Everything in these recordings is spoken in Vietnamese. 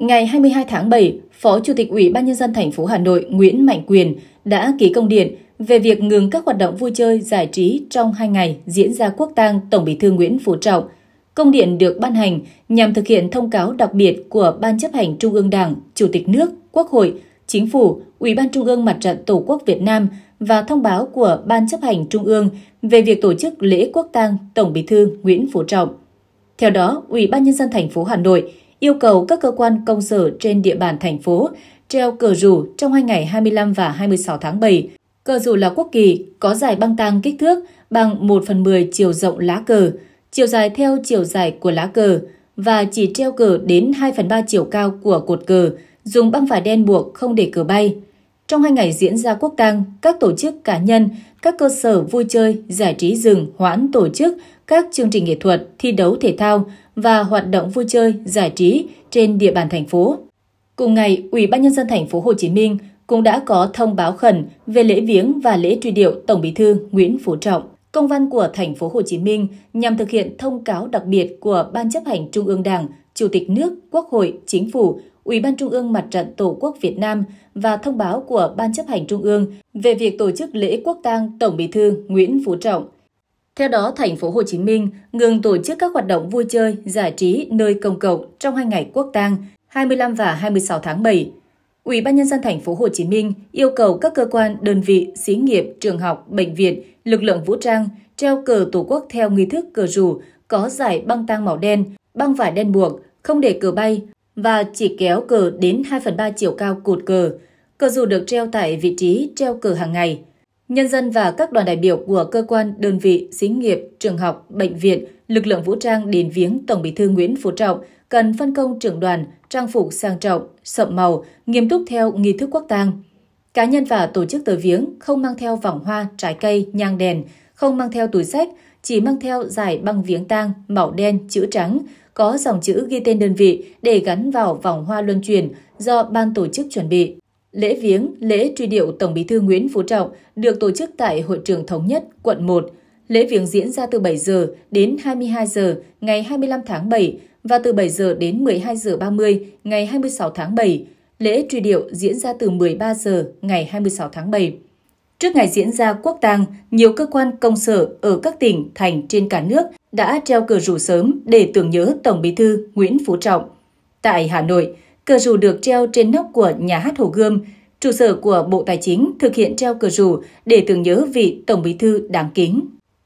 Ngày 22 tháng 7, Phó Chủ tịch Ủy ban nhân dân thành phố Hà Nội Nguyễn Mạnh Quyền đã ký công điện về việc ngừng các hoạt động vui chơi giải trí trong 2 ngày diễn ra quốc tang Tổng Bí thư Nguyễn Phú Trọng. Công điện được ban hành nhằm thực hiện thông cáo đặc biệt của Ban chấp hành Trung ương Đảng, Chủ tịch nước, Quốc hội, Chính phủ, Ủy ban Trung ương Mặt trận Tổ quốc Việt Nam và thông báo của Ban chấp hành Trung ương về việc tổ chức lễ quốc tang Tổng Bí thư Nguyễn Phú Trọng. Theo đó, Ủy ban nhân dân thành phố Hà Nội yêu cầu các cơ quan công sở trên địa bàn thành phố treo cờ rủ trong hai ngày 25 và 26 tháng 7. Cờ rủ là quốc kỳ, có dài băng tang kích thước bằng 1 phần 10 chiều rộng lá cờ, chiều dài theo chiều dài của lá cờ và chỉ treo cờ đến 2 phần 3 chiều cao của cột cờ, dùng băng vải đen buộc không để cờ bay. Trong hai ngày diễn ra quốc tang, các tổ chức cá nhân, các cơ sở vui chơi, giải trí rừng, hoãn tổ chức, các chương trình nghệ thuật, thi đấu thể thao và hoạt động vui chơi, giải trí trên địa bàn thành phố. Cùng ngày, Ủy ban nhân dân thành phố Hồ Chí Minh cũng đã có thông báo khẩn về lễ viếng và lễ truy điệu Tổng Bí thư Nguyễn Phú Trọng. Công văn của thành phố Hồ Chí Minh nhằm thực hiện thông cáo đặc biệt của Ban chấp hành Trung ương Đảng, Chủ tịch nước, Quốc hội, Chính phủ, Ủy ban Trung ương Mặt trận Tổ quốc Việt Nam và thông báo của Ban chấp hành Trung ương về việc tổ chức lễ quốc tang Tổng Bí thư Nguyễn Phú Trọng theo đó, thành phố Hồ Chí Minh ngừng tổ chức các hoạt động vui chơi, giải trí nơi công cộng trong hai ngày quốc tang 25 và 26 tháng 7. Ủy ban nhân dân thành phố Hồ Chí Minh yêu cầu các cơ quan, đơn vị, xí nghiệp, trường học, bệnh viện, lực lượng vũ trang treo cờ Tổ quốc theo nghi thức cờ rủ, có giải băng tang màu đen, băng vải đen buộc, không để cờ bay và chỉ kéo cờ đến 2 3 chiều cao cột cờ. Cờ dù được treo tại vị trí treo cờ hàng ngày. Nhân dân và các đoàn đại biểu của cơ quan, đơn vị, xí nghiệp, trường học, bệnh viện, lực lượng vũ trang đến viếng Tổng Bí thư Nguyễn Phú Trọng cần phân công trưởng đoàn, trang phục sang trọng, sậm màu, nghiêm túc theo nghi thức quốc tang. Cá nhân và tổ chức tới viếng không mang theo vòng hoa, trái cây, nhang đèn, không mang theo túi sách, chỉ mang theo giải băng viếng tang màu đen chữ trắng có dòng chữ ghi tên đơn vị để gắn vào vòng hoa luân chuyển do ban tổ chức chuẩn bị. Lễ viếng, lễ truy điệu Tổng Bí thư Nguyễn Phú Trọng được tổ chức tại Hội trường Thống nhất, quận 1. Lễ viếng diễn ra từ 7 giờ đến 22 giờ ngày 25 tháng 7 và từ 7 giờ đến 12 giờ 30 ngày 26 tháng 7. Lễ truy điệu diễn ra từ 13 giờ ngày 26 tháng 7. Trước ngày diễn ra quốc tang, nhiều cơ quan công sở ở các tỉnh, thành trên cả nước đã treo cờ rủ sớm để tưởng nhớ Tổng Bí thư Nguyễn Phú Trọng. Tại Hà Nội, Cờ rủ được treo trên nóc của nhà hát Hồ Gươm, trụ sở của Bộ Tài chính thực hiện treo cờ rủ để tưởng nhớ vị Tổng Bí thư đáng kính.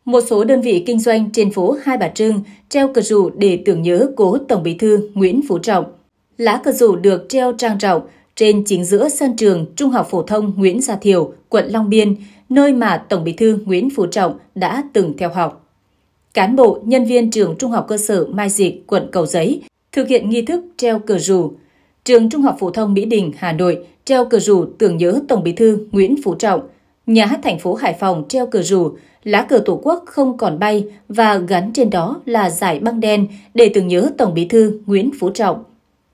Một số đơn vị kinh doanh trên phố Hai Bà Trưng treo cờ rủ để tưởng nhớ cố Tổng Bí thư Nguyễn Phú Trọng. Lá cờ rủ được treo trang trọng trên chính giữa sân trường Trung học phổ thông Nguyễn Gia Thiều, quận Long Biên, nơi mà Tổng Bí thư Nguyễn Phú Trọng đã từng theo học. Cán bộ, nhân viên trường Trung học cơ sở Mai Dịch, quận Cầu Giấy thực hiện nghi thức treo cờ rủ, trường Trung học phổ thông Mỹ Đình, Hà Nội treo cờ rủ tưởng nhớ Tổng Bí thư Nguyễn Phú Trọng, nhà hát thành phố Hải Phòng treo cờ rủ lá cờ Tổ quốc không còn bay và gắn trên đó là giải băng đen để tưởng nhớ Tổng Bí thư Nguyễn Phú Trọng.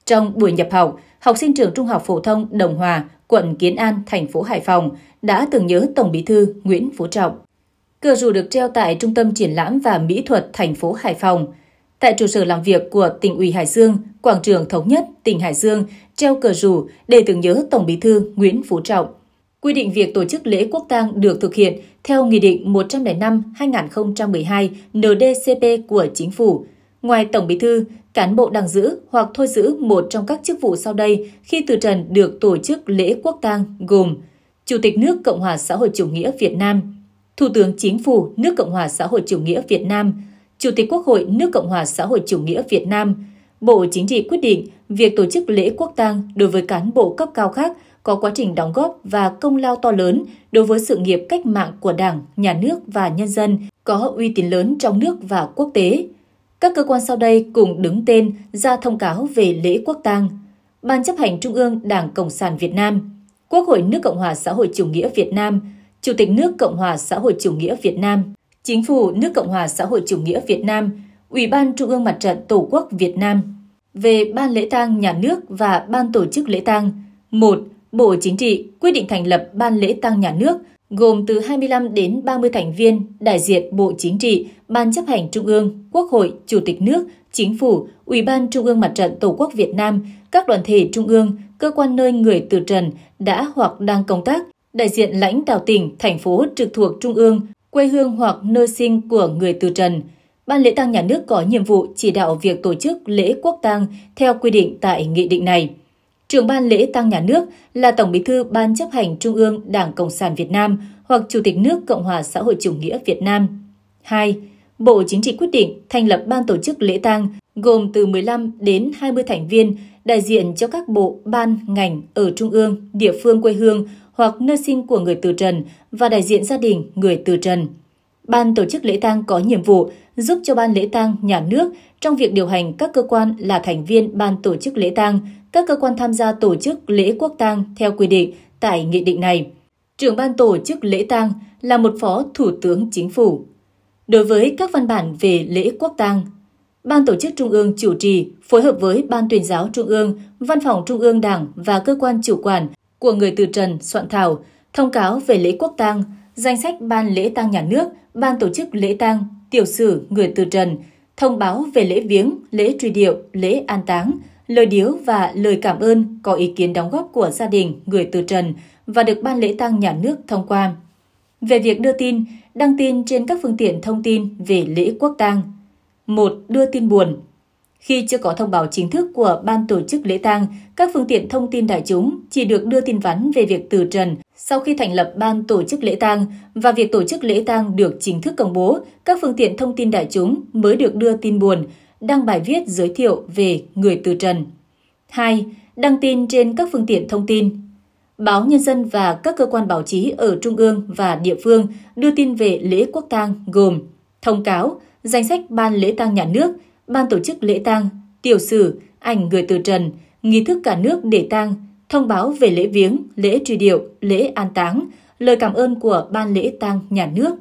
Trong buổi nhập học, học sinh trường Trung học phổ thông Đồng Hòa, quận Kiến An, thành phố Hải Phòng đã tưởng nhớ Tổng Bí thư Nguyễn Phú Trọng. Cờ rủ được treo tại Trung tâm Triển lãm và Mỹ thuật thành phố Hải Phòng – Tại trụ sở làm việc của tỉnh ủy Hải Dương, quảng trường thống nhất tỉnh Hải Dương treo cờ rủ để tưởng nhớ Tổng Bí thư Nguyễn Phú Trọng. Quy định việc tổ chức lễ quốc tang được thực hiện theo Nghị định 105-2012 NDCP của Chính phủ. Ngoài Tổng Bí thư, cán bộ đang giữ hoặc thôi giữ một trong các chức vụ sau đây khi từ trần được tổ chức lễ quốc tang gồm Chủ tịch nước Cộng hòa xã hội chủ nghĩa Việt Nam, Thủ tướng Chính phủ nước Cộng hòa xã hội chủ nghĩa Việt Nam, Chủ tịch Quốc hội nước Cộng hòa xã hội chủ nghĩa Việt Nam, Bộ Chính trị quyết định việc tổ chức lễ quốc tang đối với cán bộ cấp cao khác có quá trình đóng góp và công lao to lớn đối với sự nghiệp cách mạng của Đảng, Nhà nước và nhân dân, có uy tín lớn trong nước và quốc tế. Các cơ quan sau đây cùng đứng tên ra thông cáo về lễ quốc tang. Ban chấp hành Trung ương Đảng Cộng sản Việt Nam, Quốc hội nước Cộng hòa xã hội chủ nghĩa Việt Nam, Chủ tịch nước Cộng hòa xã hội chủ nghĩa Việt Nam, Chính phủ nước Cộng hòa xã hội chủ nghĩa Việt Nam, Ủy ban Trung ương Mặt trận Tổ quốc Việt Nam về Ban lễ tang nhà nước và Ban tổ chức lễ tang. 1. Bộ Chính trị quyết định thành lập Ban lễ tang nhà nước gồm từ 25 đến 30 thành viên đại diện Bộ Chính trị, Ban chấp hành Trung ương, Quốc hội, Chủ tịch nước, Chính phủ, Ủy ban Trung ương Mặt trận Tổ quốc Việt Nam, các đoàn thể Trung ương, cơ quan nơi người từ trần đã hoặc đang công tác, đại diện lãnh đạo tỉnh, thành phố trực thuộc Trung ương, quê hương hoặc nơi sinh của người từ trần. Ban lễ tang nhà nước có nhiệm vụ chỉ đạo việc tổ chức lễ quốc tang theo quy định tại nghị định này. Trưởng ban lễ tang nhà nước là Tổng Bí thư Ban chấp hành Trung ương Đảng Cộng sản Việt Nam hoặc Chủ tịch nước Cộng hòa xã hội chủ nghĩa Việt Nam. 2. Bộ Chính trị quyết định thành lập ban tổ chức lễ tang gồm từ 15 đến 20 thành viên đại diện cho các bộ, ban, ngành ở trung ương, địa phương quê hương hoặc nơi sinh của người từ trần và đại diện gia đình người từ trần. Ban tổ chức lễ tang có nhiệm vụ giúp cho ban lễ tang nhà nước trong việc điều hành các cơ quan là thành viên ban tổ chức lễ tang, các cơ quan tham gia tổ chức lễ quốc tang theo quy định tại nghị định này. Trưởng ban tổ chức lễ tang là một phó thủ tướng chính phủ. Đối với các văn bản về lễ quốc tang, Ban tổ chức Trung ương chủ trì phối hợp với Ban tuyên giáo Trung ương, Văn phòng Trung ương Đảng và cơ quan chủ quản của người từ trần soạn thảo, thông cáo về lễ quốc tang, danh sách ban lễ tang nhà nước, ban tổ chức lễ tang, tiểu sử người từ trần, thông báo về lễ viếng, lễ truy điệu, lễ an táng, lời điếu và lời cảm ơn có ý kiến đóng góp của gia đình người từ trần và được ban lễ tang nhà nước thông qua. Về việc đưa tin, đăng tin trên các phương tiện thông tin về lễ quốc tang. 1. Đưa tin buồn khi chưa có thông báo chính thức của ban tổ chức lễ tang, các phương tiện thông tin đại chúng chỉ được đưa tin vắn về việc từ trần. Sau khi thành lập ban tổ chức lễ tang và việc tổ chức lễ tang được chính thức công bố, các phương tiện thông tin đại chúng mới được đưa tin buồn, đăng bài viết giới thiệu về người từ trần. 2. Đăng tin trên các phương tiện thông tin. Báo Nhân dân và các cơ quan báo chí ở trung ương và địa phương đưa tin về lễ quốc tang gồm thông cáo, danh sách ban lễ tang nhà nước – ban tổ chức lễ tang, tiểu sử, ảnh người từ trần, nghi thức cả nước để tang, thông báo về lễ viếng, lễ truy điệu, lễ an táng, lời cảm ơn của ban lễ tang nhà nước.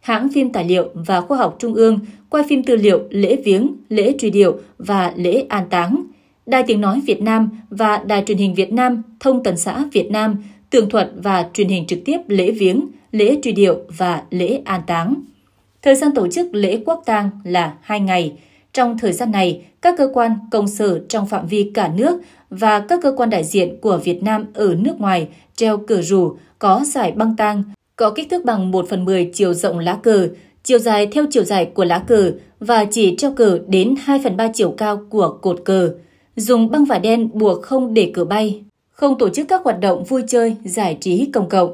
Hãng phim tài liệu và khoa học Trung ương quay phim tư liệu lễ viếng, lễ truy điệu và lễ an táng. Đài Tiếng Nói Việt Nam và Đài Truyền hình Việt Nam, Thông tấn xã Việt Nam, tường thuật và truyền hình trực tiếp lễ viếng, lễ truy điệu và lễ an táng. Thời gian tổ chức lễ quốc tang là 2 ngày, trong thời gian này, các cơ quan công sở trong phạm vi cả nước và các cơ quan đại diện của Việt Nam ở nước ngoài treo cờ rủ có giải băng tang, có kích thước bằng 1 phần 10 chiều rộng lá cờ, chiều dài theo chiều dài của lá cờ và chỉ treo cờ đến 2 phần 3 chiều cao của cột cờ. Dùng băng vải đen buộc không để cờ bay, không tổ chức các hoạt động vui chơi, giải trí công cộng.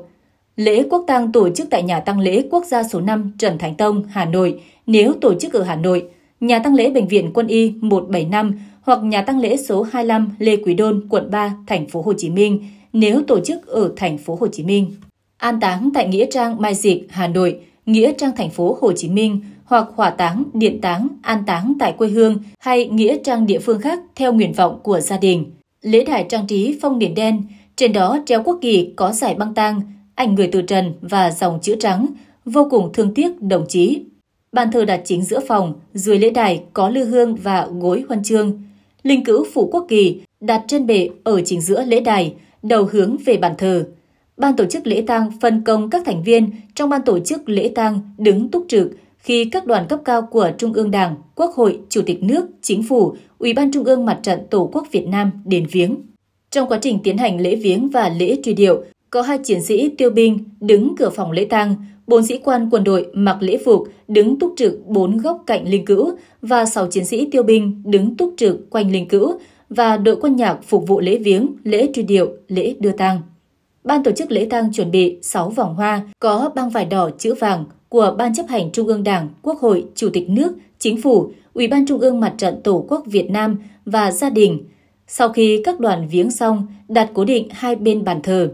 Lễ quốc tang tổ chức tại nhà tăng lễ quốc gia số 5 Trần Thánh Tông, Hà Nội, nếu tổ chức ở Hà Nội – nhà tăng lễ Bệnh viện Quân y 175 hoặc nhà tăng lễ số 25 Lê Quý Đôn, quận 3, thành phố Hồ Chí Minh nếu tổ chức ở thành phố Hồ Chí Minh. An táng tại nghĩa trang Mai Dịch, Hà Nội, nghĩa trang thành phố Hồ Chí Minh hoặc hỏa táng, điện táng, an táng tại quê hương hay nghĩa trang địa phương khác theo nguyện vọng của gia đình. Lễ đài trang trí phong điển đen, trên đó treo quốc kỳ có giải băng tang, ảnh người từ trần và dòng chữ trắng, vô cùng thương tiếc đồng chí Bàn thờ đặt chính giữa phòng, dưới lễ đài có lư hương và gối huân chương. Linh cữu phủ quốc kỳ đặt trên bệ ở chính giữa lễ đài, đầu hướng về bàn thờ. Ban tổ chức lễ tang phân công các thành viên trong ban tổ chức lễ tang đứng túc trực khi các đoàn cấp cao của Trung ương Đảng, Quốc hội, Chủ tịch nước, Chính phủ, Ủy ban Trung ương Mặt trận Tổ quốc Việt Nam đến viếng. Trong quá trình tiến hành lễ viếng và lễ truy điệu, có hai chiến sĩ tiêu binh đứng cửa phòng lễ tang bốn sĩ quan quân đội mặc lễ phục đứng túc trực bốn góc cạnh linh cữu và sáu chiến sĩ tiêu binh đứng túc trực quanh linh cữu và đội quân nhạc phục vụ lễ viếng, lễ truy điệu, lễ đưa tang. Ban tổ chức lễ tang chuẩn bị 6 vòng hoa có băng vải đỏ chữ vàng của Ban chấp hành Trung ương Đảng, Quốc hội, Chủ tịch nước, Chính phủ, Ủy ban Trung ương Mặt trận Tổ quốc Việt Nam và gia đình. Sau khi các đoàn viếng xong, đặt cố định hai bên bàn thờ.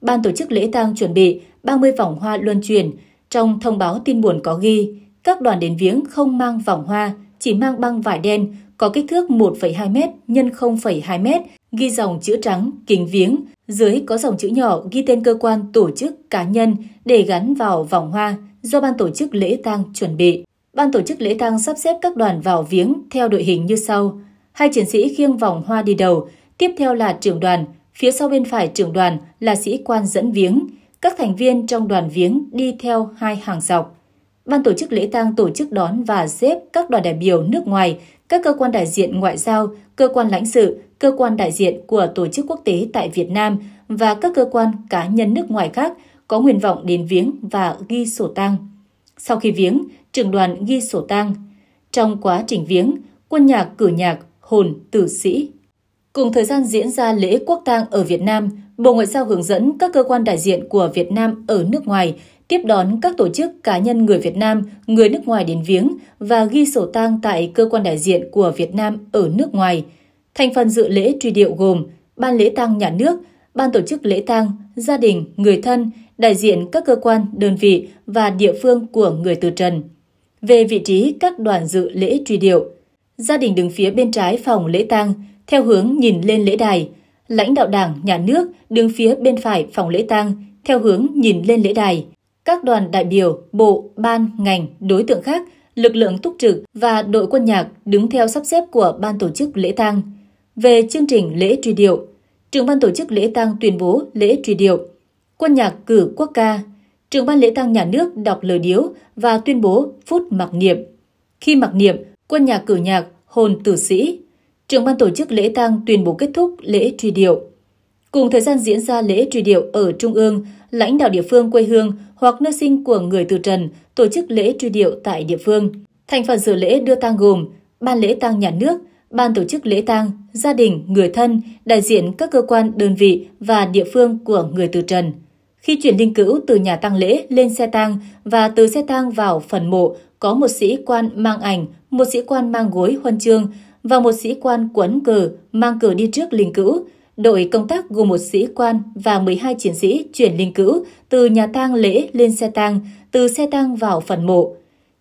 Ban tổ chức lễ tang chuẩn bị 30 vòng hoa luân chuyển. Trong thông báo tin buồn có ghi, các đoàn đến viếng không mang vòng hoa, chỉ mang băng vải đen có kích thước 1,2m x 0,2m, ghi dòng chữ trắng, kính viếng, dưới có dòng chữ nhỏ ghi tên cơ quan tổ chức cá nhân để gắn vào vòng hoa do ban tổ chức lễ tang chuẩn bị. Ban tổ chức lễ tang sắp xếp các đoàn vào viếng theo đội hình như sau. Hai chiến sĩ khiêng vòng hoa đi đầu, tiếp theo là trưởng đoàn, phía sau bên phải trưởng đoàn là sĩ quan dẫn viếng, các thành viên trong đoàn viếng đi theo hai hàng dọc. Ban tổ chức lễ tang tổ chức đón và xếp các đoàn đại biểu nước ngoài, các cơ quan đại diện ngoại giao, cơ quan lãnh sự, cơ quan đại diện của tổ chức quốc tế tại Việt Nam và các cơ quan cá nhân nước ngoài khác có nguyện vọng đến viếng và ghi sổ tang. Sau khi viếng, trưởng đoàn ghi sổ tang. Trong quá trình viếng, quân nhạc cử nhạc, hồn, tử sĩ. Cùng thời gian diễn ra lễ quốc tang ở Việt Nam, Bộ Ngoại giao hướng dẫn các cơ quan đại diện của Việt Nam ở nước ngoài tiếp đón các tổ chức cá nhân người Việt Nam, người nước ngoài đến viếng và ghi sổ tang tại cơ quan đại diện của Việt Nam ở nước ngoài. Thành phần dự lễ truy điệu gồm Ban lễ tang nhà nước, Ban tổ chức lễ tang, gia đình, người thân, đại diện các cơ quan, đơn vị và địa phương của người từ trần. Về vị trí các đoàn dự lễ truy điệu, gia đình đứng phía bên trái phòng lễ tang theo hướng nhìn lên lễ đài – lãnh đạo đảng, nhà nước đứng phía bên phải phòng lễ tang, theo hướng nhìn lên lễ đài. Các đoàn đại biểu, bộ, ban, ngành, đối tượng khác, lực lượng túc trực và đội quân nhạc đứng theo sắp xếp của ban tổ chức lễ tang. Về chương trình lễ truy điệu, trưởng ban tổ chức lễ tang tuyên bố lễ truy điệu. Quân nhạc cử quốc ca, trưởng ban lễ tang nhà nước đọc lời điếu và tuyên bố phút mặc niệm. Khi mặc niệm, quân nhạc cử nhạc hồn tử sĩ, trưởng ban tổ chức lễ tang tuyên bố kết thúc lễ truy điệu. Cùng thời gian diễn ra lễ truy điệu ở Trung ương, lãnh đạo địa phương quê hương hoặc nơi sinh của người từ trần tổ chức lễ truy điệu tại địa phương. Thành phần dự lễ đưa tang gồm Ban lễ tang nhà nước, Ban tổ chức lễ tang, gia đình, người thân, đại diện các cơ quan, đơn vị và địa phương của người từ trần. Khi chuyển linh cữu từ nhà tang lễ lên xe tang và từ xe tang vào phần mộ, có một sĩ quan mang ảnh, một sĩ quan mang gối huân chương và một sĩ quan quấn cờ mang cờ đi trước linh cữu. Đội công tác gồm một sĩ quan và 12 chiến sĩ chuyển linh cữu từ nhà tang lễ lên xe tang, từ xe tang vào phần mộ.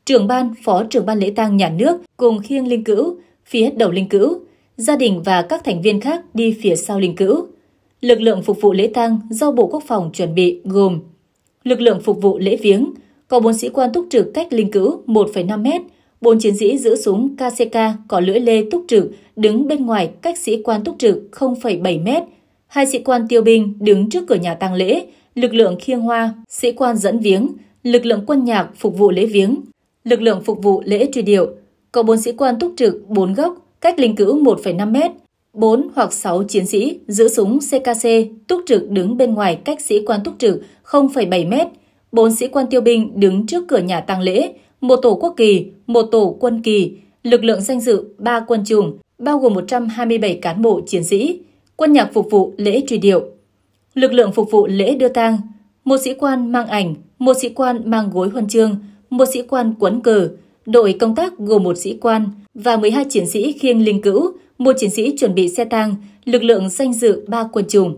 Trưởng ban, phó trưởng ban lễ tang nhà nước cùng khiêng linh cữu, phía đầu linh cữu, gia đình và các thành viên khác đi phía sau linh cữu. Lực lượng phục vụ lễ tang do Bộ Quốc phòng chuẩn bị gồm lực lượng phục vụ lễ viếng, có 4 sĩ quan túc trực cách linh cữu 1,5 mét, Bốn chiến sĩ giữ súng KCK có lưỡi lê túc trực đứng bên ngoài cách sĩ quan túc trực 0,7 mét. Hai sĩ quan tiêu binh đứng trước cửa nhà tang lễ, lực lượng khiêng hoa, sĩ quan dẫn viếng, lực lượng quân nhạc phục vụ lễ viếng, lực lượng phục vụ lễ truy điệu. Có bốn sĩ quan túc trực 4 góc, cách linh cữu 1,5 mét. 4 hoặc 6 chiến sĩ giữ súng CKC túc trực đứng bên ngoài cách sĩ quan túc trực 0,7 mét. 4 sĩ quan tiêu binh đứng trước cửa nhà tang lễ, một tổ quốc kỳ, một tổ quân kỳ, lực lượng danh dự ba quân chủng, bao gồm 127 cán bộ chiến sĩ, quân nhạc phục vụ lễ truy điệu. Lực lượng phục vụ lễ đưa tang, một sĩ quan mang ảnh, một sĩ quan mang gối huân chương, một sĩ quan quấn cờ, đội công tác gồm một sĩ quan và 12 chiến sĩ khiêng linh cữu, một chiến sĩ chuẩn bị xe tang, lực lượng danh dự ba quân chủng.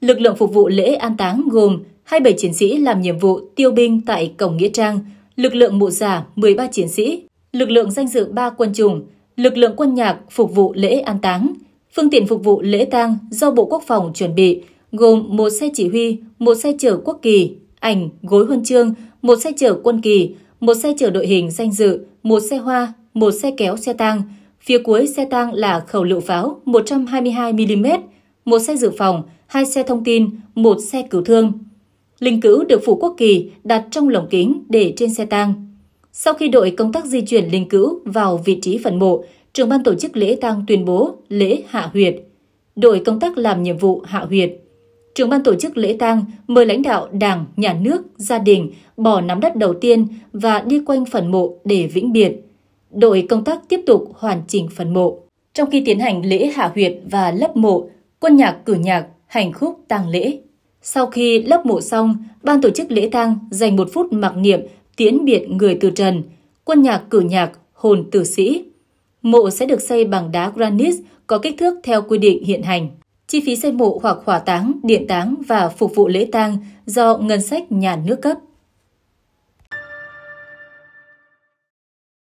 Lực lượng phục vụ lễ an táng gồm 27 chiến sĩ làm nhiệm vụ tiêu binh tại cổng nghĩa trang, lực lượng mụ giả 13 chiến sĩ, lực lượng danh dự 3 quân chủng, lực lượng quân nhạc phục vụ lễ an táng. Phương tiện phục vụ lễ tang do Bộ Quốc phòng chuẩn bị gồm một xe chỉ huy, một xe chở quốc kỳ, ảnh, gối huân chương, một xe chở quân kỳ, một xe chở đội hình danh dự, một xe hoa, một xe kéo xe tang. Phía cuối xe tang là khẩu lựu pháo 122mm, một xe dự phòng, hai xe thông tin, một xe cứu thương linh cữu được Phủ Quốc Kỳ đặt trong lồng kính để trên xe tang. Sau khi đội công tác di chuyển linh cữu vào vị trí phần mộ, trưởng ban tổ chức lễ tang tuyên bố lễ hạ huyệt. Đội công tác làm nhiệm vụ hạ huyệt. Trưởng ban tổ chức lễ tang mời lãnh đạo đảng, nhà nước, gia đình bỏ nắm đất đầu tiên và đi quanh phần mộ để vĩnh biệt. Đội công tác tiếp tục hoàn chỉnh phần mộ. Trong khi tiến hành lễ hạ huyệt và lấp mộ, quân nhạc cử nhạc, hành khúc tang lễ. Sau khi lấp mộ xong, ban tổ chức lễ tang dành một phút mặc niệm tiễn biệt người từ trần, quân nhạc cử nhạc, hồn tử sĩ. Mộ sẽ được xây bằng đá granite có kích thước theo quy định hiện hành. Chi phí xây mộ hoặc hỏa táng, điện táng và phục vụ lễ tang do ngân sách nhà nước cấp.